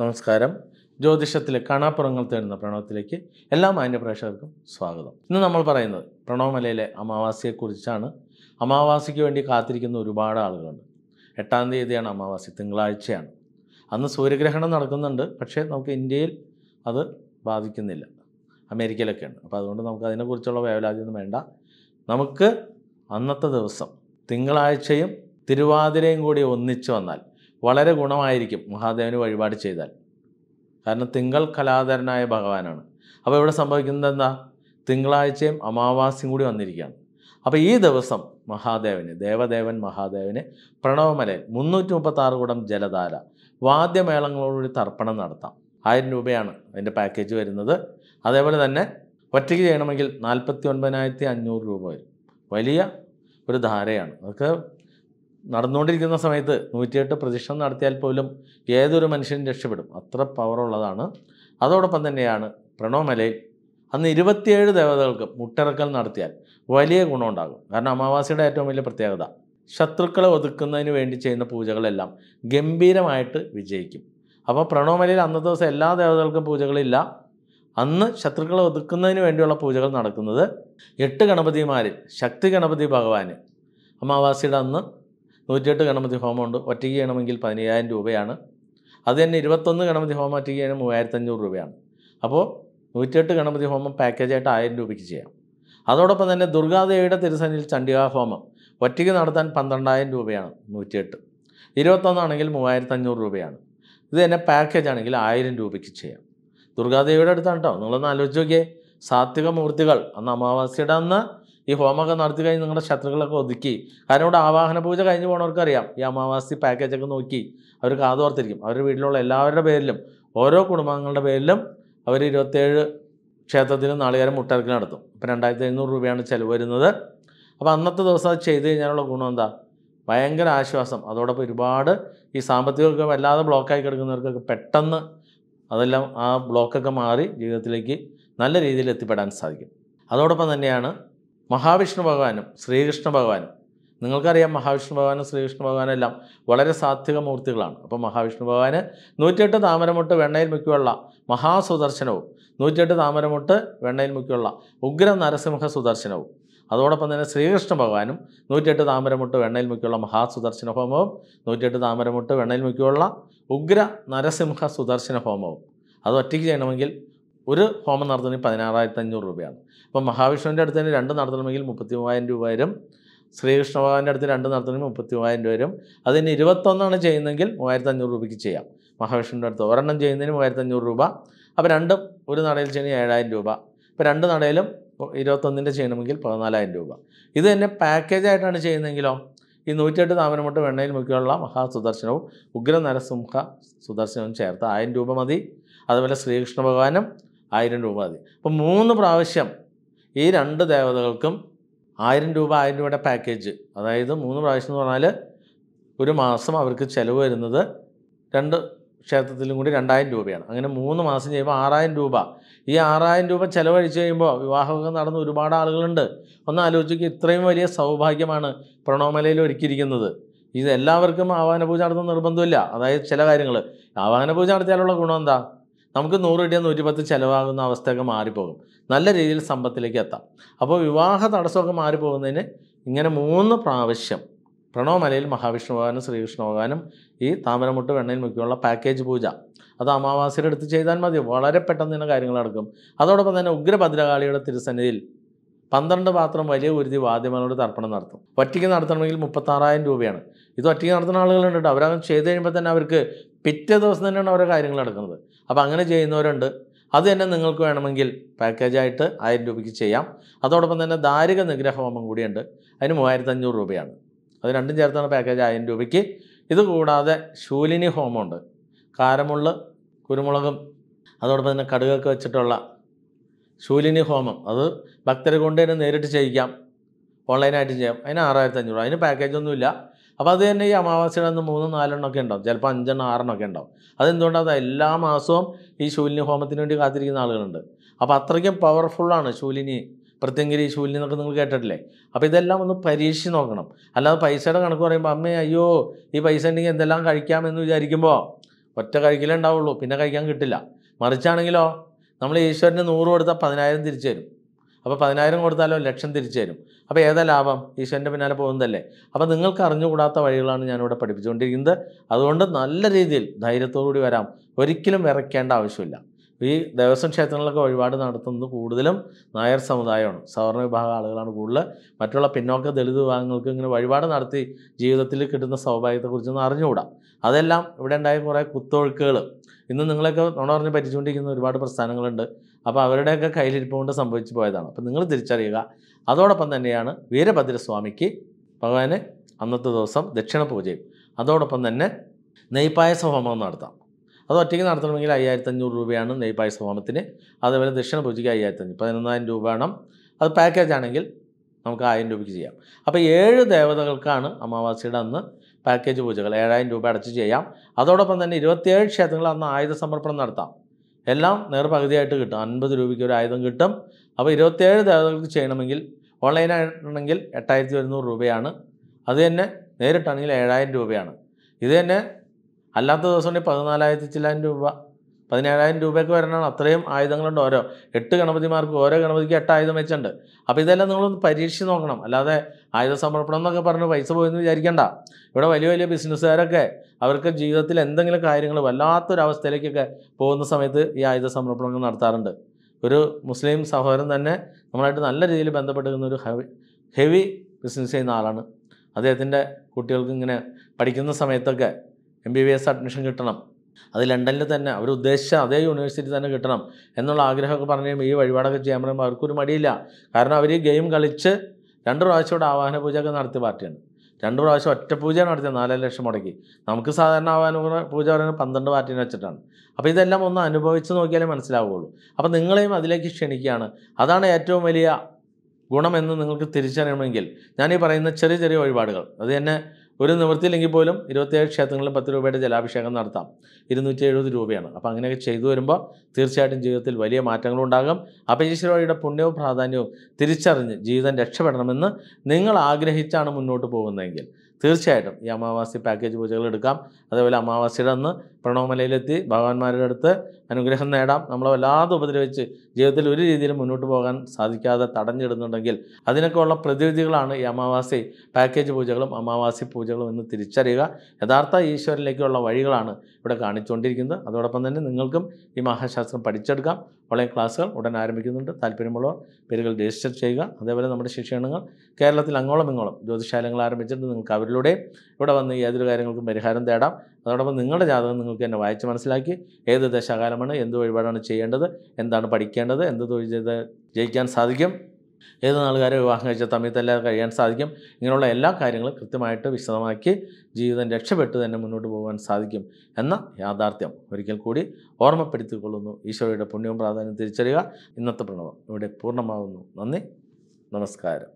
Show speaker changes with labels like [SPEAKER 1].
[SPEAKER 1] നമസ്കാരം ജ്യോതിഷത്തിലെ കണാപ്പുറങ്ങൾ തേടുന്ന പ്രണവത്തിലേക്ക് എല്ലാ മാന്യപ്രേക്ഷകർക്കും സ്വാഗതം ഇന്ന് നമ്മൾ പറയുന്നത് പ്രണവമലയിലെ അമാവാസിയെക്കുറിച്ചാണ് അമാവാസിക്ക് വേണ്ടി കാത്തിരിക്കുന്ന ഒരുപാട് ആളുകളുണ്ട് എട്ടാം തീയതിയാണ് അമാവാസി തിങ്കളാഴ്ചയാണ് അന്ന് സൂര്യഗ്രഹണം നടക്കുന്നുണ്ട് പക്ഷേ നമുക്ക് ഇന്ത്യയിൽ അത് ബാധിക്കുന്നില്ല അമേരിക്കയിലൊക്കെയാണ് അപ്പോൾ അതുകൊണ്ട് നമുക്ക് അതിനെക്കുറിച്ചുള്ള വേവലാതിയൊന്നും വേണ്ട നമുക്ക് അന്നത്തെ ദിവസം തിങ്കളാഴ്ചയും തിരുവാതിരയും കൂടി ഒന്നിച്ചു വന്നാൽ വളരെ ഗുണമായിരിക്കും മഹാദേവന് വഴിപാട് ചെയ്താൽ കാരണം തിങ്കൾ കലാധരനായ ഭഗവാനാണ് അപ്പോൾ ഇവിടെ സംഭവിക്കുന്നത് എന്താ തിങ്കളാഴ്ചയും അമാവാസ്യം കൂടി വന്നിരിക്കുകയാണ് അപ്പോൾ ഈ ദിവസം മഹാദേവന് ദേവദേവൻ മഹാദേവന് പ്രണവമലയിൽ മുന്നൂറ്റി മുപ്പത്താറ് കൂടം ജലധാര വാദ്യമേളങ്ങളോടുകൂടി തർപ്പണം നടത്താം ആയിരം രൂപയാണ് അതിൻ്റെ പാക്കേജ് വരുന്നത് അതേപോലെ തന്നെ ഒറ്റയ്ക്ക് ചെയ്യണമെങ്കിൽ നാൽപ്പത്തി ഒൻപതിനായിരത്തി അഞ്ഞൂറ് രൂപ വരും വലിയ ഒരു ധാരയാണ് അതൊക്കെ നടന്നുകൊണ്ടിരിക്കുന്ന സമയത്ത് നൂറ്റിയെട്ട് പ്രതിഷ്ഠം നടത്തിയാൽ പോലും ഏതൊരു മനുഷ്യനും രക്ഷപ്പെടും അത്ര പവറുള്ളതാണ് അതോടൊപ്പം തന്നെയാണ് പ്രണവമലയിൽ അന്ന് ഇരുപത്തിയേഴ് ദേവതകൾക്ക് മുട്ടിറക്കൽ നടത്തിയാൽ വലിയ ഗുണമുണ്ടാകും കാരണം അമാവാസിയുടെ ഏറ്റവും വലിയ പ്രത്യേകത ശത്രുക്കളെ ഒതുക്കുന്നതിന് വേണ്ടി ചെയ്യുന്ന പൂജകളെല്ലാം ഗംഭീരമായിട്ട് വിജയിക്കും അപ്പോൾ പ്രണവമലയിൽ അന്നത്തെ ദിവസം എല്ലാ ദേവതകൾക്കും പൂജകളില്ല അന്ന് ശത്രുക്കളെ ഒതുക്കുന്നതിന് വേണ്ടിയുള്ള പൂജകൾ നടക്കുന്നത് എട്ട് ഗണപതിമാരിൽ ശക്തി ഗണപതി ഭഗവാന് അമാവാസിയുടെ അന്ന് നൂറ്റിയെട്ട് ഗണപതി ഹോമമുണ്ട് ഒറ്റയ്ക്ക് ചെയ്യണമെങ്കിൽ പതിനയ്യായിരം രൂപയാണ് അത് തന്നെ ഇരുപത്തൊന്ന് ഗണപതി ഹോമം ഒറ്റയ്ക്ക് ചെയ്യണം മൂവായിരത്തഞ്ഞൂറ് രൂപയാണ് അപ്പോൾ നൂറ്റിയെട്ട് ഗണപതി ഹോമം പാക്കേജായിട്ട് ആയിരം രൂപയ്ക്ക് ചെയ്യാം അതോടൊപ്പം തന്നെ ദുർഗാദേവിയുടെ തിരുസനിൽ ചണ്ഡികാ ഹോമം ഒറ്റയ്ക്ക് നടത്താൻ പന്ത്രണ്ടായിരം രൂപയാണ് നൂറ്റിയെട്ട് ഇരുപത്തൊന്നാണെങ്കിൽ മൂവായിരത്തഞ്ഞൂറ് രൂപയാണ് ഇത് തന്നെ പാക്കേജ് ആണെങ്കിൽ ആയിരം രൂപയ്ക്ക് ചെയ്യാം ദുർഗാദേവിയുടെ അടുത്താണ് കേട്ടോ നിങ്ങളൊന്ന് ആലോചിച്ച് നോക്കിയേ സാത്വിക മൂർത്തികൾ അന്ന് അമാവാസ്യയുടെ അന്ന് ഈ ഹോമൊക്കെ നടത്തി കഴിഞ്ഞ് നിങ്ങളുടെ ശത്രുക്കളൊക്കെ ഒതുക്കി കാരണം ഇവിടെ ആവാഹന പൂജ കഴിഞ്ഞ് പോണവർക്കറിയാം ഈ അമാവാസി പാക്കേജൊക്കെ നോക്കി അവർ കാതോർത്തിരിക്കും അവരുടെ വീട്ടിലുള്ള എല്ലാവരുടെ പേരിലും ഓരോ കുടുംബാംഗങ്ങളുടെ പേരിലും അവർ ഇരുപത്തേഴ് ക്ഷേത്രത്തിന് നാളികേരം മുട്ടറക്കി നടത്തും ഇപ്പം രണ്ടായിരത്തി അഞ്ഞൂറ് രൂപയാണ് ചിലവ് വരുന്നത് അപ്പോൾ അന്നത്തെ ദിവസം അത് ചെയ്ത് കഴിഞ്ഞാലുള്ള ഗുണം എന്താ ഭയങ്കര ആശ്വാസം അതോടൊപ്പം ഒരുപാട് ഈ സാമ്പത്തികമൊക്കെ വല്ലാതെ ബ്ലോക്കായി കിടക്കുന്നവർക്കൊക്കെ പെട്ടെന്ന് അതെല്ലാം ആ ബ്ലോക്കൊക്കെ മാറി ജീവിതത്തിലേക്ക് നല്ല രീതിയിൽ എത്തിപ്പെടാൻ സാധിക്കും അതോടൊപ്പം തന്നെയാണ് മഹാവിഷ്ണു ഭഗവാനും ശ്രീകൃഷ്ണ ഭഗവാനും നിങ്ങൾക്കറിയാം മഹാവിഷ്ണു ഭഗവാനും ശ്രീകൃഷ്ണ ഭഗവാനും എല്ലാം വളരെ സാത്വിക മൂർത്തികളാണ് അപ്പോൾ മഹാവിഷ്ണു ഭഗവാന് നൂറ്റിയെട്ട് താമരമുട്ട് വെണ്ണയിൽ മുക്കിയുള്ള മഹാസുദർശനവും നൂറ്റിയെട്ട് താമരമുട്ട് വെണ്ണയിൽ മുക്കിയുള്ള ഉഗ്ര നരസിംഹ സുദർശനവും അതോടൊപ്പം തന്നെ ശ്രീകൃഷ്ണ ഭഗവാനും നൂറ്റിയെട്ട് താമരമുട്ട് വെണ്ണയിൽ മുക്കിയുള്ള മഹാസുദർശന ഹോമവും നൂറ്റിയെട്ട് താമരമുട്ട് വെണ്ണയിൽ മുക്കിയുള്ള ഉഗ്ര നരസിംഹ സുദർശന ഹോമവും അത് ഒറ്റയ്ക്ക് ചെയ്യണമെങ്കിൽ ഒരു ഹോമം നടത്തണമെങ്കിൽ പതിനാറായിരത്തി അഞ്ഞൂറ് രൂപയാണ് അപ്പം മഹാവിഷ്ണുവിൻ്റെ അടുത്ത് തന്നെ രണ്ട് നടത്തണമെങ്കിൽ മുപ്പത്തി മൂവായിരം രൂപ വരും ശ്രീകൃഷ്ണ ഭഗവാന്റെ അടുത്ത് രണ്ട് നടത്തണമെങ്കിൽ മുപ്പത്തി മൂവായിരം രൂപ വരും അതിന് ഇരുപത്തൊന്നാണ് ചെയ്യുന്നതെങ്കിൽ മൂവായിരത്തി അഞ്ഞൂറ് രൂപയ്ക്ക് ചെയ്യാം മഹാവിഷ്ണുവിൻ്റെ അടുത്ത് ഒരെണ്ണം ചെയ്യുന്നതിന് മൂവായിരത്തി അഞ്ഞൂറ് രൂപ അപ്പോൾ രണ്ടും ഒരു നടയിൽ ചെയ്യുന്ന ഏഴായിരം രൂപ അപ്പോൾ രണ്ട് നടയിലും ഇരുപത്തൊന്നിൻ്റെ ചെയ്യണമെങ്കിൽ പതിനാലായിരം രൂപ ഇത് തന്നെ പാക്കേജായിട്ടാണ് ചെയ്യുന്നതെങ്കിലോ ഈ നൂറ്റിയെട്ട് താമരമുട്ട് വെണ്ണയിൽ മുക്കിയുള്ള മഹാസുദർശനവും ഉഗ്രനരസിംഹ സുദർശനവും ചേർത്ത് ആയിരം രൂപ മതി അതുപോലെ ശ്രീകൃഷ്ണ ഭഗവാനും ആയിരം രൂപ മതി അപ്പം മൂന്ന് പ്രാവശ്യം ഈ രണ്ട് ദേവതകൾക്കും ആയിരം രൂപ ആയിരം രൂപയുടെ പാക്കേജ് അതായത് മൂന്ന് പ്രാവശ്യം എന്ന് പറഞ്ഞാൽ ഒരു മാസം അവർക്ക് ചിലവ് വരുന്നത് രണ്ട് ക്ഷേത്രത്തിലും കൂടി രണ്ടായിരം രൂപയാണ് അങ്ങനെ മൂന്ന് മാസം ചെയ്യുമ്പോൾ ആറായിരം രൂപ ഈ ആറായിരം രൂപ ചിലവഴിച്ച് കഴിയുമ്പോൾ വിവാഹമൊക്കെ നടന്ന ഒരുപാട് ആളുകളുണ്ട് ഒന്ന് ആലോചിക്കുക ഇത്രയും വലിയ സൗഭാഗ്യമാണ് പ്രണവമലയിൽ ഒരുക്കിയിരിക്കുന്നത് ഇത് എല്ലാവർക്കും ആവാഹന പൂജ നടത്തുന്ന നിർബന്ധമില്ല അതായത് ചില കാര്യങ്ങൾ ആവാഹന പൂജ നടത്തിയാലുള്ള ഗുണം എന്താ നമുക്ക് നൂറ് രൂപ നൂറ്റിപ്പത്ത് ചിലവാകുന്ന അവസ്ഥയൊക്കെ മാറിപ്പോകും നല്ല രീതിയിൽ സമ്പത്തിലേക്ക് എത്താം അപ്പോൾ വിവാഹ തടസ്സമൊക്കെ മാറിപ്പോകുന്നതിന് ഇങ്ങനെ മൂന്ന് പ്രാവശ്യം പ്രണവമലയിൽ മഹാവിഷ്ണു ഭഗവാനും ശ്രീകൃഷ്ണ ഭഗവാനും ഈ താമരമുട്ട് വെണ്ണയിൽ മുക്കിയുള്ള പാക്കേജ് പൂജ അത് അമാവാസിയുടെ അടുത്ത് ചെയ്താൽ മതി വളരെ പെട്ടെന്ന് തന്നെ കാര്യങ്ങൾ നടക്കും അതോടൊപ്പം തന്നെ ഉഗ്രഭദ്രകാളിയുടെ തിരുസന്നിധിയിൽ പന്ത്രണ്ട് പാത്രം വലിയ ഉരുതി വാദ്യമാനോട് തർപ്പണം നടത്തും ഒറ്റയ്ക്ക് നടത്തണമെങ്കിൽ മുപ്പത്താറായിരം രൂപയാണ് ഇത് ഒറ്റയ്ക്ക് നടത്തുന്ന ആളുകളുണ്ട് കേട്ടോ അവരങ്ങനെ ചെയ്ത് കഴിയുമ്പോൾ തന്നെ അവർക്ക് പിറ്റേ ദിവസം തന്നെയാണ് ഓരോ കാര്യങ്ങൾ നടക്കുന്നത് അപ്പോൾ അങ്ങനെ ചെയ്യുന്നവരുണ്ട് അത് തന്നെ നിങ്ങൾക്ക് വേണമെങ്കിൽ പാക്കേജായിട്ട് ആയിരം രൂപയ്ക്ക് ചെയ്യാം അതോടൊപ്പം തന്നെ ദാരിക നിഗ്രഹ ഹോമം കൂടിയുണ്ട് അതിന് അഞ്ഞൂറ് രൂപയാണ് അത് രണ്ടും ചേർത്താണ് പാക്കേജ് ആയിരം രൂപയ്ക്ക് ഇത് കൂടാതെ ശൂലിനി ഹോമമുണ്ട് കാരമുള്ള കുരുമുളകും അതോടൊപ്പം തന്നെ കടുകൊക്കെ വെച്ചിട്ടുള്ള ശൂലിനി ഹോമം അത് ഭക്തരെ കൊണ്ട് തന്നെ നേരിട്ട് ചെയ്യിക്കാം ഓൺലൈനായിട്ട് ചെയ്യാം അതിന് ആറായിരത്തി അഞ്ഞൂറ് അതിന് പാക്കേജൊന്നുമില്ല അപ്പോൾ അത് തന്നെ ഈ അമാവാസിയുടെ അന്ന് മൂന്ന് ഒക്കെ ഉണ്ടാവും ചിലപ്പോൾ അഞ്ചെണ്ണം ഒക്കെ ഉണ്ടാവും അതെന്തുകൊണ്ടാണ് എല്ലാ മാസവും ഈ ശൂലിനി ഹോമത്തിന് വേണ്ടി കാത്തിരിക്കുന്ന ആളുകളുണ്ട് അപ്പോൾ അത്രയ്ക്കും പവർഫുള്ളാണ് ശൂലിനി പ്രത്യേകിരി ശൂലിനി എന്നൊക്കെ നിങ്ങൾ കേട്ടിട്ടില്ലേ അപ്പോൾ ഇതെല്ലാം ഒന്ന് പരീക്ഷിച്ച് നോക്കണം അല്ലാതെ പൈസയുടെ കണക്ക് പറയുമ്പോൾ അമ്മേ അയ്യോ ഈ പൈസ ഉണ്ടെങ്കിൽ എന്തെല്ലാം കഴിക്കാമെന്ന് വിചാരിക്കുമ്പോൾ ഒറ്റ കഴിക്കലേ ഉണ്ടാവുള്ളൂ പിന്നെ കഴിക്കാൻ കിട്ടില്ല മറിച്ചാണെങ്കിലോ നമ്മൾ ഈശ്വരന് നൂറ് കൊടുത്താൽ പതിനായിരം തിരിച്ചു തരും അപ്പോൾ പതിനായിരം കൊടുത്താലോ ലക്ഷം തിരിച്ചു തരും അപ്പോൾ ഏതാ ലാഭം ഈശ്വരൻ്റെ പിന്നാലെ പോകുന്നതല്ലേ അപ്പോൾ നിങ്ങൾക്ക് അറിഞ്ഞുകൂടാത്ത വഴികളാണ് ഞാനിവിടെ പഠിപ്പിച്ചുകൊണ്ടിരിക്കുന്നത് അതുകൊണ്ട് നല്ല രീതിയിൽ ധൈര്യത്തോടുകൂടി വരാം ഒരിക്കലും വിറയ്ക്കേണ്ട ആവശ്യമില്ല ഈ ദേവസ്വം ക്ഷേത്രങ്ങളൊക്കെ വഴിപാട് നടത്തുന്നത് കൂടുതലും നായർ സമുദായമാണ് സവർണ വിഭാഗ ആളുകളാണ് കൂടുതൽ മറ്റുള്ള പിന്നോക്ക ദളിത് വിഭാഗങ്ങൾക്ക് ഇങ്ങനെ വഴിപാട് നടത്തി ജീവിതത്തിൽ കിട്ടുന്ന സൗഭാഗ്യത്തെക്കുറിച്ചൊന്നും അറിഞ്ഞുകൂടാ അതെല്ലാം ഇവിടെ ഉണ്ടായ കുറേ കുത്തൊഴുക്കുകൾ ഇന്ന് നിങ്ങളൊക്കെ നുണ പറഞ്ഞ് പറ്റിച്ചുകൊണ്ടിരിക്കുന്ന ഒരുപാട് പ്രസ്ഥാനങ്ങളുണ്ട് അപ്പോൾ അവരുടെയൊക്കെ കയ്യിലിരിപ്പ് കൊണ്ട് സംഭവിച്ചു പോയതാണ് അപ്പോൾ നിങ്ങൾ തിരിച്ചറിയുക അതോടൊപ്പം തന്നെയാണ് വീരഭദ്രസ്വാമിക്ക് ഭഗവാന് അന്നത്തെ ദിവസം ദക്ഷിണ പൂജയും അതോടൊപ്പം തന്നെ നെയ്പായസ ഹോമം നടത്താം അത് ഒറ്റയ്ക്ക് നടത്തണമെങ്കിൽ അയ്യായിരത്തഞ്ഞൂറ് രൂപയാണ് നെയ്പായസ ഹോമത്തിന് അതേപോലെ ദക്ഷിണ പൂജയ്ക്ക് അയ്യായിരത്തഞ്ഞൂറ് പതിനൊന്നായിരം രൂപ വേണം അത് പാക്കേജ് ആണെങ്കിൽ നമുക്ക് ആയിരം രൂപയ്ക്ക് ചെയ്യാം അപ്പോൾ ഏഴ് ദേവതകൾക്കാണ് അമാവാസിയുടെ അന്ന് പാക്കേജ് പൂജകൾ ഏഴായിരം രൂപ അടച്ച് ചെയ്യാം അതോടൊപ്പം തന്നെ ഇരുപത്തിയേഴ് ക്ഷേത്രങ്ങളിൽ അന്ന് ആയുധ സമർപ്പണം നടത്താം എല്ലാം നേർപകുതിയായിട്ട് കിട്ടും അൻപത് രൂപയ്ക്ക് ഒരു ആയുധം കിട്ടും അപ്പോൾ ഇരുപത്തിയേഴ് ദേവതകൾക്ക് ചെയ്യണമെങ്കിൽ ഓൺലൈനായിട്ടാണെങ്കിൽ എട്ടായിരത്തി ഒരുന്നൂറ് രൂപയാണ് അത് തന്നെ നേരിട്ടാണെങ്കിൽ ഏഴായിരം രൂപയാണ് ഇത് തന്നെ അല്ലാത്ത ഉണ്ടെങ്കിൽ പതിനാലായിരത്തി ചില്ലായിരം രൂപ പതിനേഴായിരം രൂപയൊക്കെ വരണമാണ് അത്രയും ആയുധങ്ങളുണ്ട് ഓരോ എട്ട് ഗണപതിമാർക്ക് ഓരോ ഗണപതിക്ക് എട്ട് ആയുധം വെച്ചിട്ടുണ്ട് അപ്പോൾ ഇതെല്ലാം നിങ്ങളൊന്ന് പരീക്ഷിച്ച് നോക്കണം അല്ലാതെ ആയുധ സമർപ്പണം എന്നൊക്കെ പറഞ്ഞ് പൈസ പോയെന്ന് വിചാരിക്കേണ്ട ഇവിടെ വലിയ വലിയ ബിസിനസ്സുകാരൊക്കെ അവർക്ക് ജീവിതത്തിൽ എന്തെങ്കിലും കാര്യങ്ങൾ വല്ലാത്തൊരവസ്ഥയിലേക്കൊക്കെ പോകുന്ന സമയത്ത് ഈ ആയുധ സമർപ്പണങ്ങൾ നടത്താറുണ്ട് ഒരു മുസ്ലിം സഹോദരൻ തന്നെ നമ്മളായിട്ട് നല്ല രീതിയിൽ ബന്ധപ്പെട്ടിരിക്കുന്ന ഒരു ഹെവി ഹെവി ബിസിനസ് ചെയ്യുന്ന ആളാണ് അദ്ദേഹത്തിൻ്റെ കുട്ടികൾക്ക് ഇങ്ങനെ പഠിക്കുന്ന സമയത്തൊക്കെ M B B S admission കിട്ടണം അത് ലണ്ടനിൽ തന്നെ ഉദ്ദേശിച്ച അതേ യൂണിവേഴ്സിറ്റി തന്നെ കിട്ടണം എന്നുള്ള ആഗ്രഹമൊക്കെ പറഞ്ഞു ഈ വഴിപാടൊക്കെ ചെയ്യാൻ പറയുമ്പോൾ അവർക്കൊരു മടിയില്ല കാരണം അവർ ഗെയിം കളിച്ച് രണ്ട് പ്രാവശ്യം ഇവിടെ ആവാഹന ഒക്കെ നടത്തിയ പാർട്ടിയാണ് രണ്ട് പ്രാവശ്യം ഒറ്റ പൂജ നടത്തിയത് നാലര ലക്ഷം മുടക്കി നമുക്ക് സാധാരണ ആവാന പൂജ പറയുന്നത് പന്ത്രണ്ട് പാർട്ടിനെ വെച്ചിട്ടാണ് അപ്പോൾ ഇതെല്ലാം ഒന്ന് അനുഭവിച്ച് നോക്കിയാലേ മനസ്സിലാവുകയുള്ളൂ അപ്പോൾ നിങ്ങളെയും അതിലേക്ക് ക്ഷണിക്കുകയാണ് അതാണ് ഏറ്റവും വലിയ ഗുണമെന്ന് നിങ്ങൾക്ക് തിരിച്ചറിയണമെങ്കിൽ ഞാൻ ഈ പറയുന്ന ചെറിയ ചെറിയ വഴിപാടുകൾ അത് തന്നെ ഒരു നിവൃത്തിയില്ലെങ്കിൽ പോലും ഇരുപത്തിയേഴ് ക്ഷേത്രങ്ങളിൽ പത്ത് രൂപയുടെ ജലാഭിഷേകം നടത്താം ഇരുന്നൂറ്റി എഴുപത് രൂപയാണ് അപ്പോൾ അങ്ങനെയൊക്കെ ചെയ്തു വരുമ്പോൾ തീർച്ചയായിട്ടും ജീവിതത്തിൽ വലിയ മാറ്റങ്ങളുണ്ടാകും അപ്പം പുണ്യവും പ്രാധാന്യവും തിരിച്ചറിഞ്ഞ് ജീവിതം രക്ഷപ്പെടണമെന്ന് നിങ്ങൾ ആഗ്രഹിച്ചാണ് മുന്നോട്ട് പോകുന്നതെങ്കിൽ തീർച്ചയായിട്ടും ഈ അമാവാസി പാക്കേജ് പൂജകൾ എടുക്കാം അതേപോലെ അമാവാസിയുടെ അന്ന് പ്രണവമലയിലെത്തി ഭഗവാന്മാരുടെ അടുത്ത് അനുഗ്രഹം നേടാം നമ്മളെ വല്ലാതെ ഉപദ്രവിച്ച് ജീവിതത്തിൽ ഒരു രീതിയിലും മുന്നോട്ട് പോകാൻ സാധിക്കാതെ തടഞ്ഞിടുന്നുണ്ടെങ്കിൽ അതിനൊക്കെ ഉള്ള പ്രതിവിധികളാണ് ഈ അമാവാസി പാക്കേജ് പൂജകളും അമാവാസി പൂജകളും എന്ന് തിരിച്ചറിയുക യഥാർത്ഥ ഈശ്വരനിലേക്കുള്ള വഴികളാണ് ഇവിടെ കാണിച്ചുകൊണ്ടിരിക്കുന്നത് അതോടൊപ്പം തന്നെ നിങ്ങൾക്കും ഈ മഹാശാസ്ത്രം പഠിച്ചെടുക്കാം ഓൺലൈൻ ക്ലാസ്സുകൾ ഉടൻ ആരംഭിക്കുന്നുണ്ട് താല്പര്യമുള്ളവർ പേരുകൾ രജിസ്റ്റർ ചെയ്യുക അതേപോലെ നമ്മുടെ ശിക്ഷണങ്ങൾ കേരളത്തിൽ അങ്ങോളം ഇങ്ങോളം ജ്യോതിശാലങ്ങൾ ആരംഭിച്ചിട്ടുണ്ട് നിങ്ങൾക്ക് അവരിലൂടെ ഇവിടെ വന്ന് ഏതൊരു കാര്യങ്ങൾക്കും പരിഹാരം തേടാം അതോടൊപ്പം നിങ്ങളുടെ ജാതകം നിങ്ങൾക്ക് തന്നെ വായിച്ച് മനസ്സിലാക്കി ഏത് ദശാകാലമാണ് എന്ത് വഴിപാടാണ് ചെയ്യേണ്ടത് എന്താണ് പഠിക്കേണ്ടത് എന്ത് തൊഴിൽ ചെയ്ത് ജയിക്കാൻ സാധിക്കും ഏത് നാളുകാരെ വിവാഹം കഴിച്ച തമ്മിൽ തന്നെ കഴിയാൻ സാധിക്കും ഇങ്ങനെയുള്ള എല്ലാ കാര്യങ്ങളും കൃത്യമായിട്ട് വിശദമാക്കി ജീവിതം രക്ഷപ്പെട്ട് തന്നെ മുന്നോട്ട് പോകാൻ സാധിക്കും എന്ന യാഥാർത്ഥ്യം ഒരിക്കൽ കൂടി ഓർമ്മപ്പെടുത്തിക്കൊള്ളുന്നു ഈശോയുടെ പുണ്യവും പ്രാധാന്യം തിരിച്ചറിയുക ഇന്നത്തെ പ്രണവം ഇവിടെ പൂർണ്ണമാകുന്നു നന്ദി നമസ്കാരം